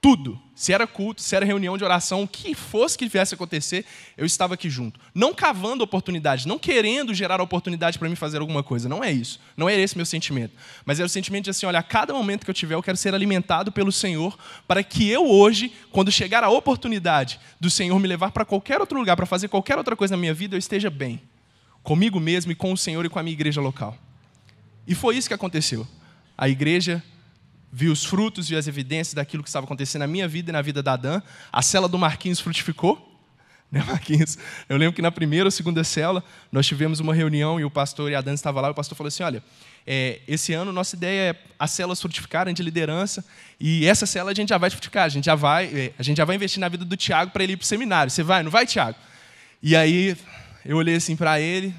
Tudo. Se era culto, se era reunião de oração, o que fosse que viesse acontecer, eu estava aqui junto. Não cavando oportunidade, não querendo gerar oportunidade para mim fazer alguma coisa. Não é isso. Não é esse meu sentimento. Mas é o sentimento de assim: olha, a cada momento que eu tiver, eu quero ser alimentado pelo Senhor, para que eu hoje, quando chegar a oportunidade do Senhor me levar para qualquer outro lugar, para fazer qualquer outra coisa na minha vida, eu esteja bem comigo mesmo e com o Senhor e com a minha igreja local. E foi isso que aconteceu. A igreja viu os frutos, viu as evidências daquilo que estava acontecendo na minha vida e na vida da Dan. A cela do Marquinhos frutificou. *laughs* Né, Marquinhos? Eu lembro que na primeira ou segunda cela nós tivemos uma reunião e o pastor e a Dan estava lá. E o pastor falou assim: Olha, é, esse ano nossa ideia é as celas frutificarem de liderança e essa cela a gente já vai frutificar, a gente já vai, é, a gente já vai investir na vida do Tiago para ele ir para o seminário. Você vai, não vai, Tiago? E aí eu olhei assim para ele,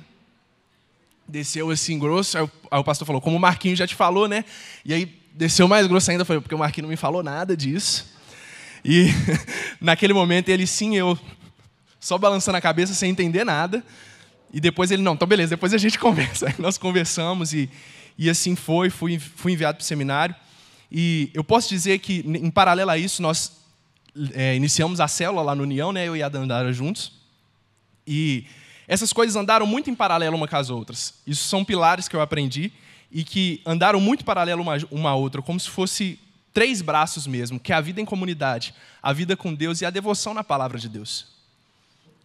desceu assim grosso, aí o, aí o, pastor falou, como o Marquinho já te falou, né? E aí desceu mais grosso ainda, foi porque o Marquinho não me falou nada disso. E *laughs* naquele momento ele sim, eu só balançando a cabeça sem entender nada. E depois ele, não, então beleza, depois a gente *laughs* conversa. Aí nós conversamos e, e assim foi, fui, fui enviado para o seminário. E eu posso dizer que, em paralelo a isso, nós é, iniciamos a célula lá no União, né, eu e a Dandara juntos. E essas coisas andaram muito em paralelo uma com as outras. Isso são pilares que eu aprendi e que andaram muito paralelo uma, uma à outra, como se fosse três braços mesmo, que é a vida em comunidade, a vida com Deus e a devoção na palavra de Deus.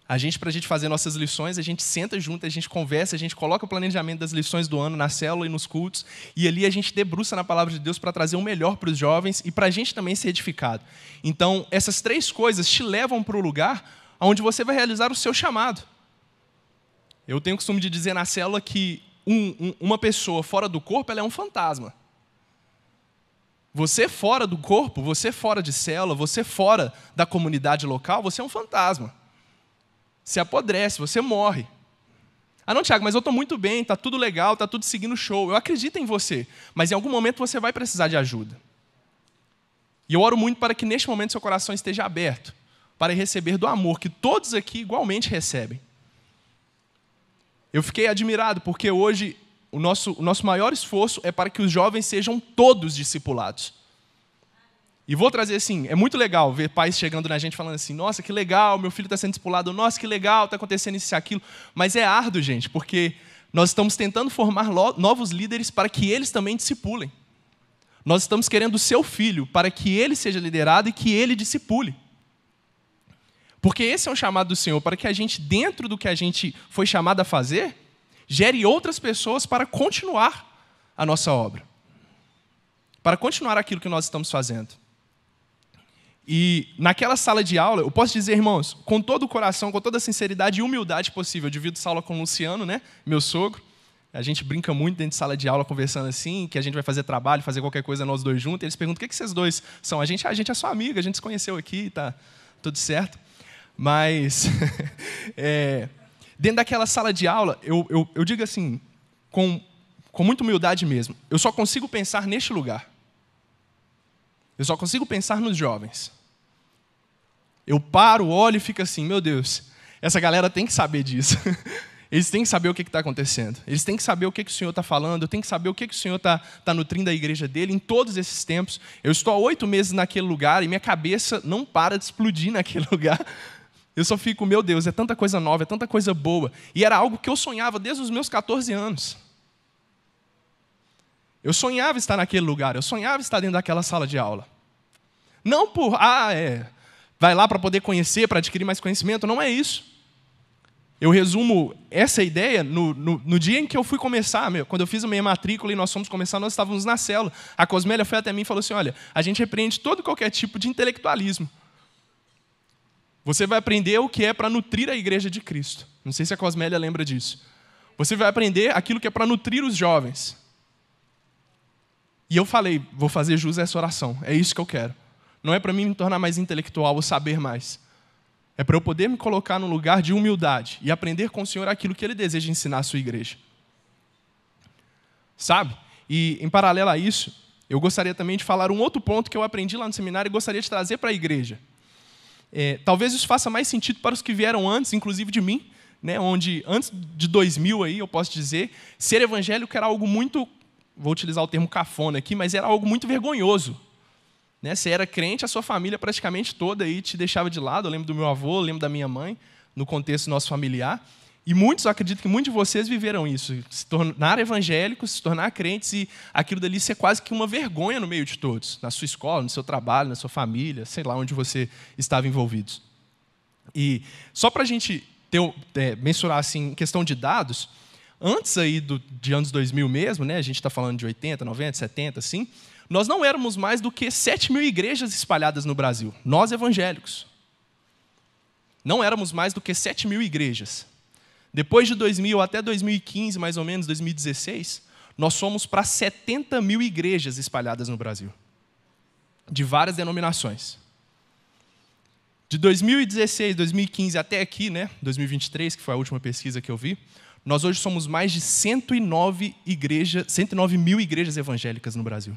A gente, para a gente fazer nossas lições, a gente senta junto, a gente conversa, a gente coloca o planejamento das lições do ano na célula e nos cultos, e ali a gente debruça na palavra de Deus para trazer o melhor para os jovens e para a gente também ser edificado. Então, essas três coisas te levam para o lugar onde você vai realizar o seu chamado. Eu tenho o costume de dizer na célula que um, um, uma pessoa fora do corpo ela é um fantasma. Você fora do corpo, você fora de célula, você fora da comunidade local, você é um fantasma. Se apodrece, você morre. Ah, não, Tiago, mas eu estou muito bem, está tudo legal, está tudo seguindo o show. Eu acredito em você, mas em algum momento você vai precisar de ajuda. E eu oro muito para que neste momento seu coração esteja aberto para receber do amor que todos aqui igualmente recebem. Eu fiquei admirado porque hoje o nosso, o nosso maior esforço é para que os jovens sejam todos discipulados. E vou trazer assim, é muito legal ver pais chegando na gente falando assim, nossa, que legal, meu filho está sendo discipulado, nossa, que legal, está acontecendo isso e aquilo. Mas é árduo, gente, porque nós estamos tentando formar novos líderes para que eles também discipulem. Nós estamos querendo o seu filho para que ele seja liderado e que ele discipule. Porque esse é o chamado do Senhor, para que a gente, dentro do que a gente foi chamado a fazer, gere outras pessoas para continuar a nossa obra. Para continuar aquilo que nós estamos fazendo. E naquela sala de aula, eu posso dizer, irmãos, com todo o coração, com toda a sinceridade e humildade possível, eu divido essa aula com o Luciano, né, meu sogro. A gente brinca muito dentro de sala de aula, conversando assim, que a gente vai fazer trabalho, fazer qualquer coisa nós dois juntos. Eles perguntam, o que, é que vocês dois são? A gente, ah, a gente é sua amiga, a gente se conheceu aqui, tá tudo certo. Mas, *laughs* é, dentro daquela sala de aula, eu, eu, eu digo assim, com, com muita humildade mesmo, eu só consigo pensar neste lugar. Eu só consigo pensar nos jovens. Eu paro, olho e fico assim, meu Deus, essa galera tem que saber disso. *laughs* Eles têm que saber o que está acontecendo. Eles têm que saber o que, que o Senhor está falando. Eu tenho que saber o que, que o Senhor está tá nutrindo a igreja dele em todos esses tempos. Eu estou há oito meses naquele lugar e minha cabeça não para de explodir *laughs* naquele lugar. Eu só fico, meu Deus, é tanta coisa nova, é tanta coisa boa. E era algo que eu sonhava desde os meus 14 anos. Eu sonhava estar naquele lugar, eu sonhava estar dentro daquela sala de aula. Não por, ah, é, vai lá para poder conhecer, para adquirir mais conhecimento, não é isso. Eu resumo essa ideia no, no, no dia em que eu fui começar, meu, quando eu fiz a minha matrícula e nós fomos começar, nós estávamos na célula. A Cosmélia foi até mim e falou assim: olha, a gente repreende todo qualquer tipo de intelectualismo. Você vai aprender o que é para nutrir a igreja de Cristo. Não sei se a Cosmélia lembra disso. Você vai aprender aquilo que é para nutrir os jovens. E eu falei, vou fazer jus a essa oração. É isso que eu quero. Não é para mim me tornar mais intelectual ou saber mais. É para eu poder me colocar num lugar de humildade e aprender com o Senhor aquilo que Ele deseja ensinar à sua igreja. Sabe? E, em paralelo a isso, eu gostaria também de falar um outro ponto que eu aprendi lá no seminário e gostaria de trazer para a igreja. É, talvez isso faça mais sentido para os que vieram antes, inclusive de mim, né, onde antes de 2000 aí, eu posso dizer, ser evangélico era algo muito, vou utilizar o termo cafona aqui, mas era algo muito vergonhoso. Né? Você era crente, a sua família praticamente toda aí te deixava de lado. Eu lembro do meu avô, eu lembro da minha mãe, no contexto nosso familiar. E muitos, eu acredito que muitos de vocês viveram isso, se tornar evangélicos, se tornar crentes e aquilo dali ser quase que uma vergonha no meio de todos, na sua escola, no seu trabalho, na sua família, sei lá onde você estava envolvido. E só para a gente ter, é, mensurar assim, em questão de dados, antes aí do, de anos 2000 mesmo, né, a gente está falando de 80, 90, 70, assim, nós não éramos mais do que 7 mil igrejas espalhadas no Brasil, nós evangélicos. Não éramos mais do que 7 mil igrejas. Depois de 2000 até 2015, mais ou menos, 2016, nós somos para 70 mil igrejas espalhadas no Brasil, de várias denominações. De 2016, 2015 até aqui, né, 2023, que foi a última pesquisa que eu vi, nós hoje somos mais de 109, igreja, 109 mil igrejas evangélicas no Brasil.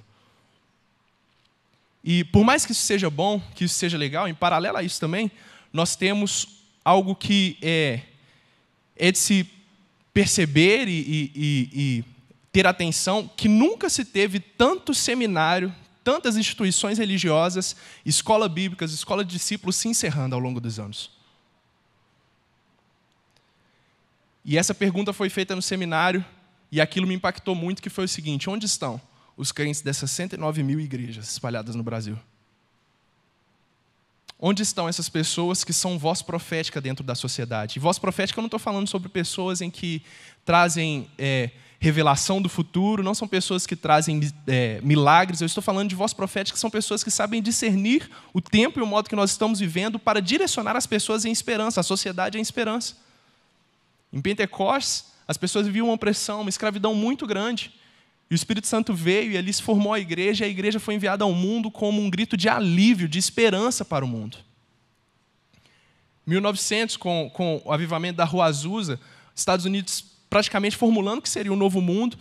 E por mais que isso seja bom, que isso seja legal, em paralelo a isso também, nós temos algo que é é de se perceber e, e, e ter atenção que nunca se teve tanto seminário, tantas instituições religiosas, escola bíblicas, escola de discípulos se encerrando ao longo dos anos. E essa pergunta foi feita no seminário e aquilo me impactou muito, que foi o seguinte: onde estão os crentes dessas 109 mil igrejas espalhadas no Brasil? Onde estão essas pessoas que são voz profética dentro da sociedade? E voz profética eu não estou falando sobre pessoas em que trazem é, revelação do futuro, não são pessoas que trazem é, milagres, eu estou falando de voz profética que são pessoas que sabem discernir o tempo e o modo que nós estamos vivendo para direcionar as pessoas em esperança, a sociedade em esperança. Em Pentecostes, as pessoas viviam uma opressão, uma escravidão muito grande. E o Espírito Santo veio e ali se formou a igreja, e a igreja foi enviada ao mundo como um grito de alívio, de esperança para o mundo. 1900, com, com o avivamento da Rua Azusa, Estados Unidos praticamente formulando o que seria o novo mundo,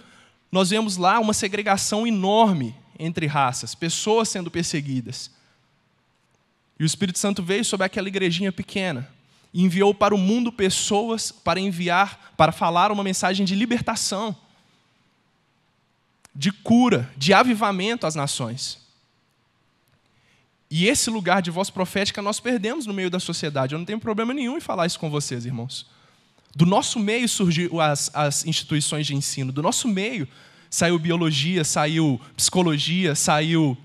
nós vemos lá uma segregação enorme entre raças, pessoas sendo perseguidas. E o Espírito Santo veio sobre aquela igrejinha pequena e enviou para o mundo pessoas para enviar, para falar uma mensagem de libertação de cura, de avivamento às nações. E esse lugar de voz profética nós perdemos no meio da sociedade. Eu não tenho problema nenhum em falar isso com vocês, irmãos. Do nosso meio surgiu as, as instituições de ensino, do nosso meio saiu biologia, saiu psicologia, saiu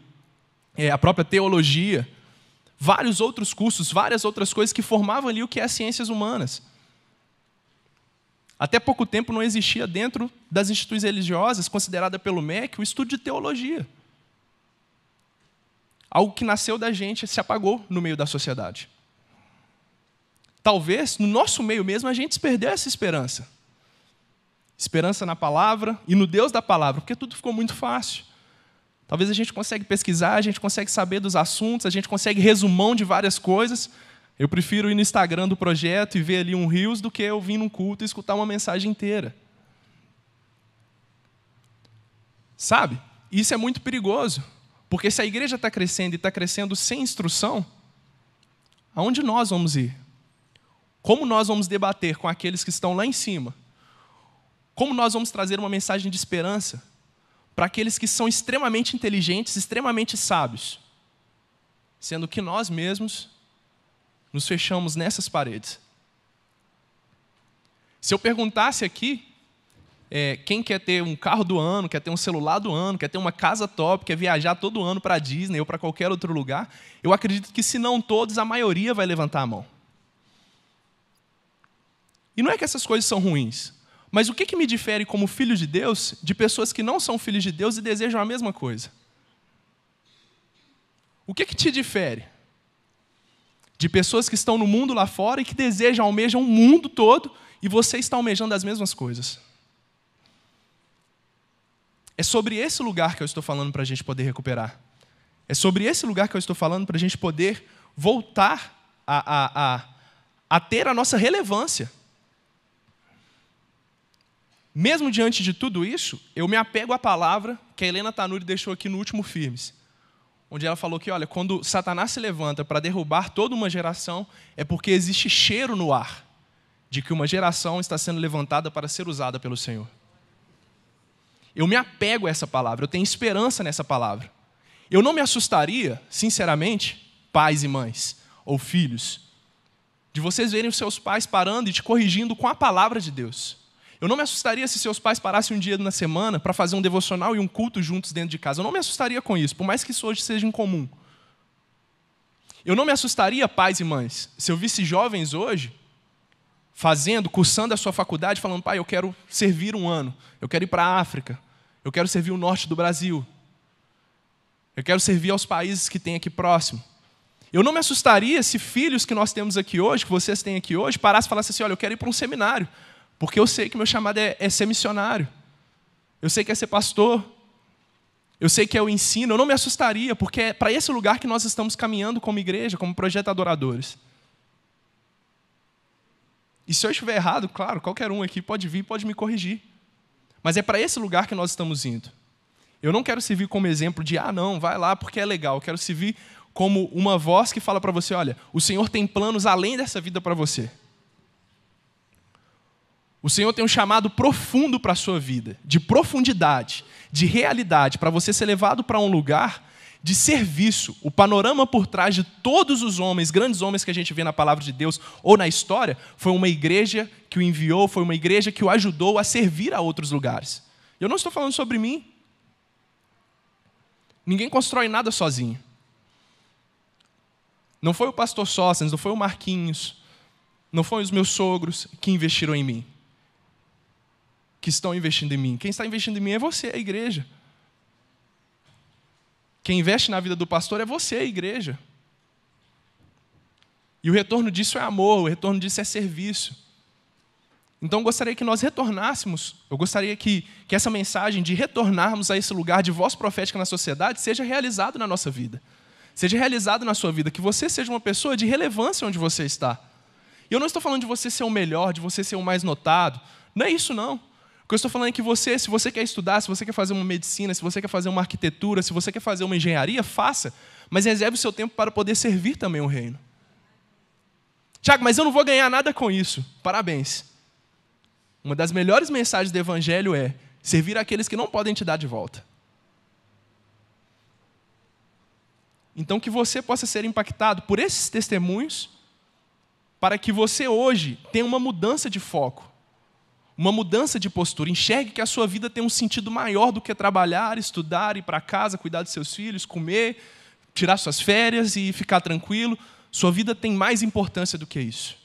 é, a própria teologia, vários outros cursos, várias outras coisas que formavam ali o que é ciências humanas. Até pouco tempo não existia dentro das instituições religiosas, considerada pelo MEC, o estudo de teologia. Algo que nasceu da gente se apagou no meio da sociedade. Talvez, no nosso meio mesmo, a gente perdeu essa esperança. Esperança na palavra e no Deus da palavra, porque tudo ficou muito fácil. Talvez a gente consiga pesquisar, a gente consegue saber dos assuntos, a gente consegue resumão de várias coisas, eu prefiro ir no Instagram do projeto e ver ali um rios do que eu vir num culto e escutar uma mensagem inteira. Sabe? Isso é muito perigoso, porque se a igreja está crescendo e está crescendo sem instrução, aonde nós vamos ir? Como nós vamos debater com aqueles que estão lá em cima? Como nós vamos trazer uma mensagem de esperança para aqueles que são extremamente inteligentes, extremamente sábios, sendo que nós mesmos nos fechamos nessas paredes. Se eu perguntasse aqui, é, quem quer ter um carro do ano, quer ter um celular do ano, quer ter uma casa top, quer viajar todo ano para Disney ou para qualquer outro lugar, eu acredito que, se não todos, a maioria vai levantar a mão. E não é que essas coisas são ruins, mas o que, que me difere como filho de Deus de pessoas que não são filhos de Deus e desejam a mesma coisa? O que, que te difere? de pessoas que estão no mundo lá fora e que desejam, almejam o mundo todo, e você está almejando as mesmas coisas. É sobre esse lugar que eu estou falando para a gente poder recuperar. É sobre esse lugar que eu estou falando para a gente poder voltar a, a, a, a ter a nossa relevância. Mesmo diante de tudo isso, eu me apego à palavra que a Helena Tanuri deixou aqui no último Firmes onde ela falou que, olha, quando Satanás se levanta para derrubar toda uma geração, é porque existe cheiro no ar de que uma geração está sendo levantada para ser usada pelo Senhor. Eu me apego a essa palavra, eu tenho esperança nessa palavra. Eu não me assustaria, sinceramente, pais e mães ou filhos, de vocês verem os seus pais parando e te corrigindo com a palavra de Deus. Eu não me assustaria se seus pais parassem um dia na semana para fazer um devocional e um culto juntos dentro de casa. Eu não me assustaria com isso, por mais que isso hoje seja incomum. Eu não me assustaria, pais e mães, se eu visse jovens hoje fazendo, cursando a sua faculdade, falando: pai, eu quero servir um ano, eu quero ir para a África, eu quero servir o norte do Brasil, eu quero servir aos países que tem aqui próximo. Eu não me assustaria se filhos que nós temos aqui hoje, que vocês têm aqui hoje, parassem e falassem assim: olha, eu quero ir para um seminário, porque eu sei que meu chamado é, é ser missionário. Eu sei que é ser pastor. Eu sei que é o ensino. Eu não me assustaria, porque é para esse lugar que nós estamos caminhando como igreja, como projeto adoradores. E se eu estiver errado, claro, qualquer um aqui pode vir, pode me corrigir. Mas é para esse lugar que nós estamos indo. Eu não quero servir como exemplo de, ah, não, vai lá porque é legal. Eu quero servir como uma voz que fala para você: olha, o Senhor tem planos além dessa vida para você. O Senhor tem um chamado profundo para a sua vida, de profundidade, de realidade, para você ser levado para um lugar de serviço. O panorama por trás de todos os homens, grandes homens que a gente vê na palavra de Deus ou na história, foi uma igreja que o enviou, foi uma igreja que o ajudou a servir a outros lugares. Eu não estou falando sobre mim. Ninguém constrói nada sozinho. Não foi o pastor Sócrates, não foi o Marquinhos, não foram os meus sogros que investiram em mim que estão investindo em mim. Quem está investindo em mim é você, a igreja. Quem investe na vida do pastor é você, a igreja. E o retorno disso é amor, o retorno disso é serviço. Então eu gostaria que nós retornássemos, eu gostaria que, que essa mensagem de retornarmos a esse lugar de voz profética na sociedade seja realizado na nossa vida. Seja realizado na sua vida, que você seja uma pessoa de relevância onde você está. E eu não estou falando de você ser o melhor, de você ser o mais notado. Não é isso, não. O que eu estou falando é que você, se você quer estudar, se você quer fazer uma medicina, se você quer fazer uma arquitetura, se você quer fazer uma engenharia, faça, mas reserve o seu tempo para poder servir também o reino. Tiago, mas eu não vou ganhar nada com isso. Parabéns. Uma das melhores mensagens do Evangelho é servir aqueles que não podem te dar de volta. Então, que você possa ser impactado por esses testemunhos, para que você hoje tenha uma mudança de foco uma mudança de postura. Enxergue que a sua vida tem um sentido maior do que trabalhar, estudar, ir para casa, cuidar dos seus filhos, comer, tirar suas férias e ficar tranquilo. Sua vida tem mais importância do que isso.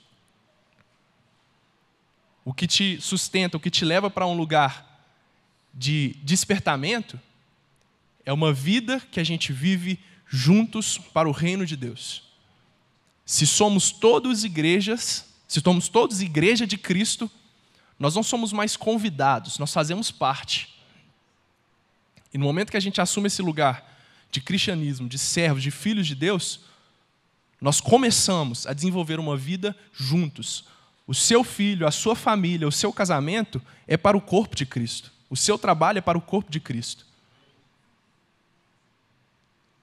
O que te sustenta, o que te leva para um lugar de despertamento, é uma vida que a gente vive juntos para o reino de Deus. Se somos todos igrejas, se somos todos igreja de Cristo, nós não somos mais convidados, nós fazemos parte. E no momento que a gente assume esse lugar de cristianismo, de servos, de filhos de Deus, nós começamos a desenvolver uma vida juntos. O seu filho, a sua família, o seu casamento é para o corpo de Cristo. O seu trabalho é para o corpo de Cristo.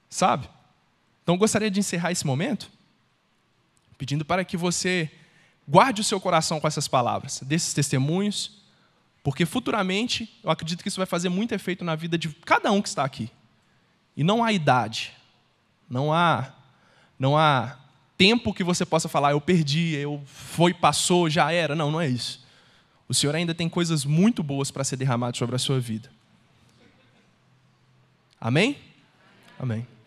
Sabe? Então eu gostaria de encerrar esse momento pedindo para que você Guarde o seu coração com essas palavras, desses testemunhos, porque futuramente eu acredito que isso vai fazer muito efeito na vida de cada um que está aqui. E não há idade, não há, não há tempo que você possa falar eu perdi, eu foi, passou, já era. Não, não é isso. O Senhor ainda tem coisas muito boas para ser derramadas sobre a sua vida. Amém? Amém.